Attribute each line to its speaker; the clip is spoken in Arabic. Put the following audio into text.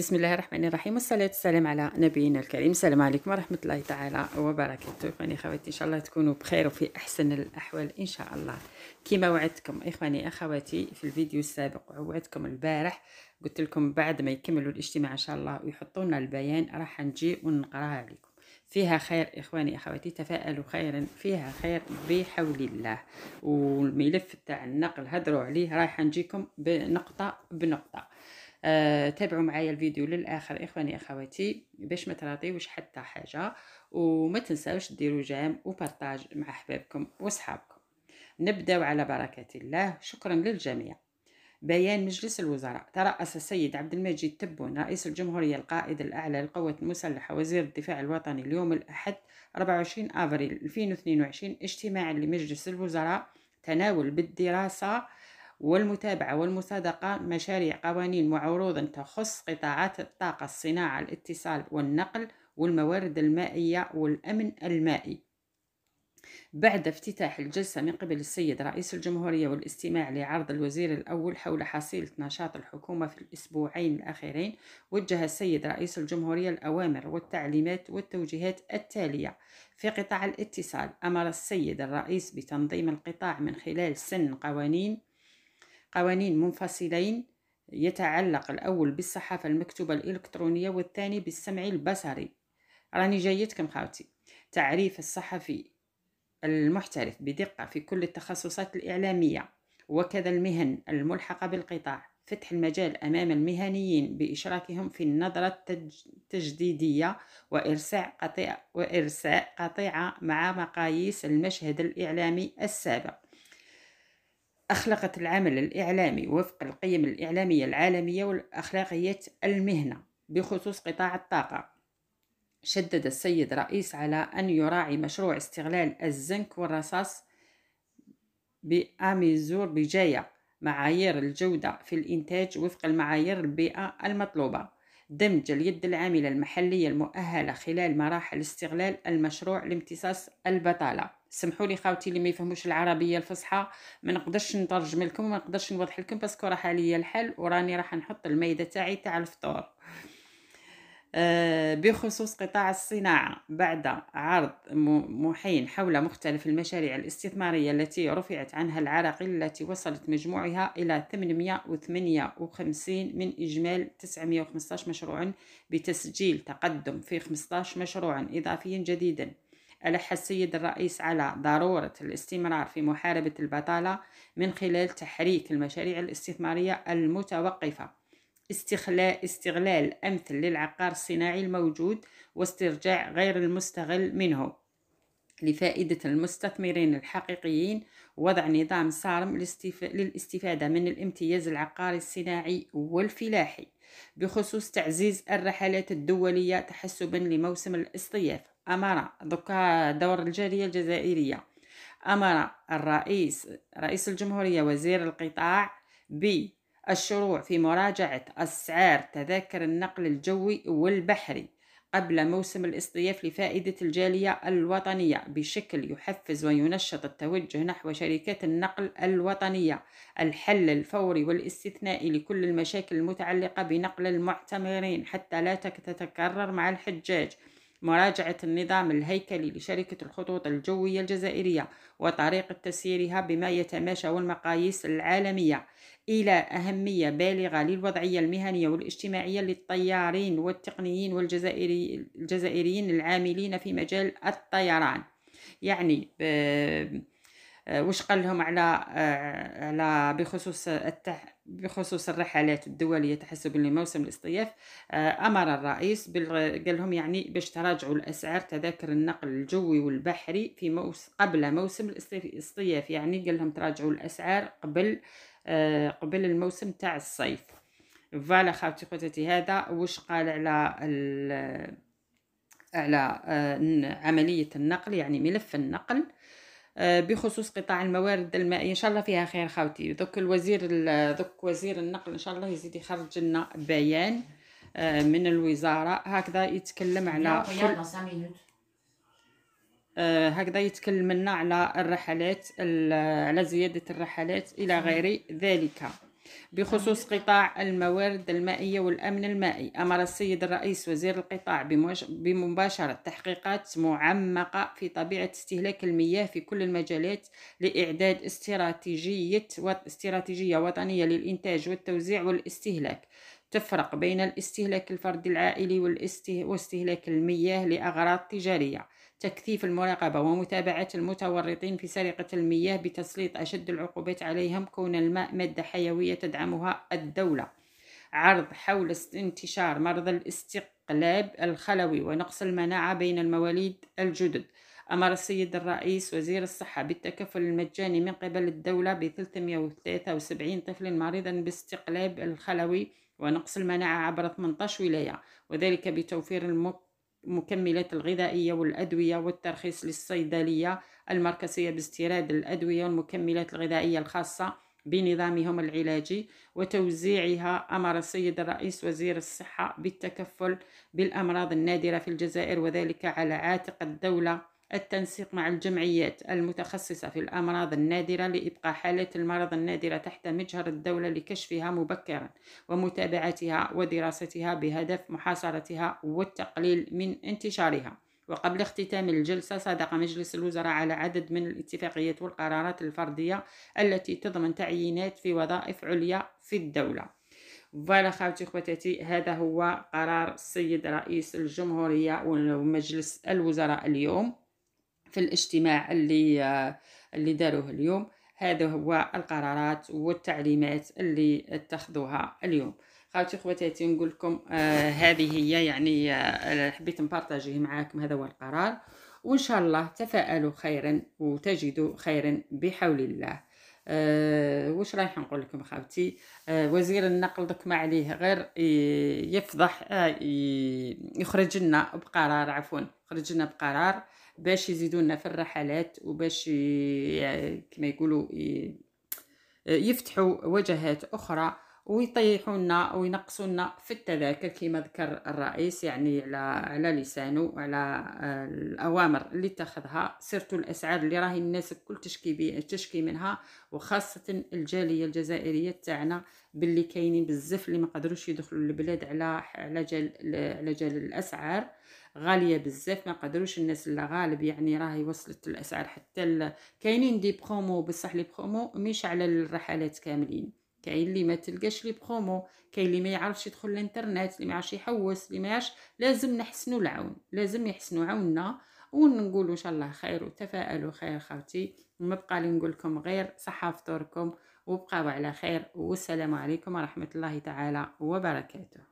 Speaker 1: بسم الله الرحمن الرحيم والصلاة والسلام على نبينا الكريم السلام عليكم ورحمة الله تعالى وبركاته إخواني أخواتي إن شاء الله تكونوا بخير وفي أحسن الأحوال إن شاء الله كما وعدتكم إخواني أخواتي في الفيديو السابق وعدتكم البارح قلت لكم بعد ما يكملوا الاجتماع إن شاء الله ويحطونا البيان راح نجي ونقراها لكم فيها خير إخواني أخواتي تفائلوا خيرا فيها خير بحول الله والملف تاع النقل هدروا عليه راح نجيكم بنقطة بنقطة آه تابعوا معايا الفيديو للاخر اخواني اخواتي باش ما تراطيوش حتى حاجه وما تنساوش ديروا جيم وبارطاج مع احبابكم واصحابكم نبداو على بركه الله شكرا للجميع بيان مجلس الوزراء ترأس السيد عبد المجيد تبون رئيس الجمهورية القائد الأعلى للقوات المسلحة وزير الدفاع الوطني اليوم الأحد 24 أفريل 2022 اجتماعا لمجلس الوزراء تناول بالدراسة والمتابعة والمصادقة مشاريع قوانين وعروض تخص قطاعات الطاقة الصناعة الاتصال والنقل والموارد المائية والأمن المائي بعد افتتاح الجلسة من قبل السيد رئيس الجمهورية والاستماع لعرض الوزير الأول حول حصيلة نشاط الحكومة في الأسبوعين الأخيرين وجه السيد رئيس الجمهورية الأوامر والتعليمات والتوجيهات التالية في قطاع الاتصال أمر السيد الرئيس بتنظيم القطاع من خلال سن قوانين قوانين منفصلين يتعلق الأول بالصحافة المكتوبة الإلكترونية والثاني بالسمع البصري راني جايتكم خاوتي تعريف الصحفي المحترف بدقة في كل التخصصات الإعلامية وكذا المهن الملحقة بالقطاع فتح المجال أمام المهنيين بإشراكهم في النظرة التجديدية وإرساء قطيعة, وإرساء قطيعة مع مقاييس المشهد الإعلامي السابق أخلقت العمل الإعلامي وفق القيم الإعلامية العالمية والأخلاقية المهنة بخصوص قطاع الطاقة شدد السيد رئيس على أن يراعي مشروع استغلال الزنك والرصاص بأميزور بجاية معايير الجودة في الإنتاج وفق المعايير البيئة المطلوبة دمج اليد العاملة المحلية المؤهلة خلال مراحل استغلال المشروع لامتصاص البطالة سمحوا لي خاوتي اللي ما يفهموش العربيه الفصحى ما نقدرش نترجم لكم وما نقدرش نوضح لكم باسكو راه عليا الحل وراني راح نحط المايده تاعي تاع الفطور آه، بخصوص قطاع الصناعة بعد عرض محين حول مختلف المشاريع الاستثمارية التي رفعت عنها العراقيل التي وصلت مجموعها إلى 858 من إجمال 915 مشروع بتسجيل تقدم في 15 مشروع إضافي جديداً ألح السيد الرئيس على ضرورة الاستمرار في محاربة البطالة من خلال تحريك المشاريع الاستثمارية المتوقفة استغلال أمثل للعقار الصناعي الموجود واسترجاع غير المستغل منه لفائدة المستثمرين الحقيقيين وضع نظام صارم للاستفادة من الامتياز العقاري الصناعي والفلاحي بخصوص تعزيز الرحلات الدولية تحسبا لموسم الاصطياف أمر دوكا دور الجالية الجزائرية أمر الرئيس رئيس الجمهورية وزير القطاع بالشروع في مراجعة أسعار تذاكر النقل الجوي والبحري قبل موسم الاصطياف لفائدة الجالية الوطنية بشكل يحفز وينشط التوجه نحو شركات النقل الوطنية الحل الفوري والاستثنائي لكل المشاكل المتعلقة بنقل المعتمرين حتى لا تتكرر مع الحجاج مراجعة النظام الهيكلي لشركة الخطوط الجوية الجزائرية وطريقة تسييرها بما يتماشى والمقاييس العالمية إلى أهمية بالغة للوضعية المهنية والاجتماعية للطيارين والتقنيين والجزائريين الجزائريين العاملين في مجال الطيران يعني آه، آه، واش قال لهم على آه، على بخصوص التح بخصوص الرحلات الدوليه تحسب لموسم الاصطياف آه، امر الرئيس قال لهم يعني باش تراجعوا الاسعار تذاكر النقل الجوي والبحري في موس... قبل موسم الاصطياف يعني قال لهم تراجعوا الاسعار قبل قبل الموسم تاع الصيف فوالا خاوتي خوتاتي هذا واش قال على على عمليه النقل يعني ملف النقل آه، بخصوص قطاع الموارد المائيه ان شاء الله فيها خير خاوتي دوك الوزير دوك وزير النقل ان شاء الله يزيد يخرج لنا بيان آه، من الوزاره هكذا يتكلم على كل آه، هكذا يتكلم لنا على الرحلات على زياده الرحلات الى غير ذلك بخصوص قطاع الموارد المائية والأمن المائي أمر السيد الرئيس وزير القطاع بمباشرة تحقيقات معمقة في طبيعة استهلاك المياه في كل المجالات لإعداد استراتيجية استراتيجية وطنية للإنتاج والتوزيع والاستهلاك تفرق بين الاستهلاك الفردي العائلي واستهلاك المياه لأغراض تجارية تكثيف المراقبة ومتابعة المتورطين في سرقة المياه بتسليط أشد العقوبات عليهم كون الماء مادة حيوية تدعمها الدولة عرض حول انتشار مرض الاستقلاب الخلوي ونقص المناعة بين المواليد الجدد أمر السيد الرئيس وزير الصحة بالتكفل المجاني من قبل الدولة ب 373 طفل مريضا باستقلاب الخلوي ونقص المناعة عبر 18 ولاية وذلك بتوفير المكملات الغذائية والأدوية والترخيص للصيدلية المركزية باستيراد الأدوية والمكملات الغذائية الخاصة بنظامهم العلاجي وتوزيعها أمر السيد الرئيس وزير الصحة بالتكفل بالأمراض النادرة في الجزائر وذلك على عاتق الدولة التنسيق مع الجمعيات المتخصصة في الأمراض النادرة لإبقاء حالات المرض النادرة تحت مجهر الدولة لكشفها مبكرا ومتابعتها ودراستها بهدف محاصرتها والتقليل من انتشارها وقبل اختتام الجلسة صادق مجلس الوزراء على عدد من الاتفاقيات والقرارات الفردية التي تضمن تعيينات في وظائف عليا في الدولة فوالا خاوتي خواتاتي هذا هو قرار السيد رئيس الجمهورية ومجلس الوزراء اليوم في الاجتماع اللي آه، اللي داروه اليوم هذا هو القرارات والتعليمات اللي اتخذوها اليوم خاوتي خواتاتي نقول لكم آه هذه هي يعني آه حبيت نبارطاجيه معاكم هذا هو القرار وان شاء الله تفائلوا خيرا وتجدوا خيرا بحول الله أه واش رايح نقول لكم خاوتي أه وزير النقل دك ما عليه غير يفضح أه يخرج لنا بقرار عفوا يخرج لنا بقرار باش يزيدوا لنا في الرحلات وباش كما يقولوا يفتحوا وجهات اخرى ويطيحوا لنا وينقصوا لنا في التذاكر كما ذكر الرئيس يعني على على لسانه على آه، الاوامر اللي اتخذها سيرتو الاسعار اللي راهي الناس الكل تشكي تشكي منها وخاصه الجاليه الجزائريه تاعنا باللي كاينين بزاف اللي ما قدروش يدخلوا للبلاد على على جال على جال الاسعار غاليه بزاف ما قدروش الناس اللي غالب يعني راهي وصلت الاسعار حتى كاينين دي برومو بصح لي برومو مش على الرحلات كاملين كاين اللي ما تلقاش لي برومو كاين اللي ما يعرفش يدخل الانترنت اللي ما يعرفش يحوس اللي ما يعرفش لازم نحسنوا العون لازم يحسنوا عوننا ونقولوا ان شاء الله خير وتفائلوا خير خوتي ما بقى لي نقول لكم غير صحه فطوركم وبقاو على خير والسلام عليكم ورحمه الله تعالى وبركاته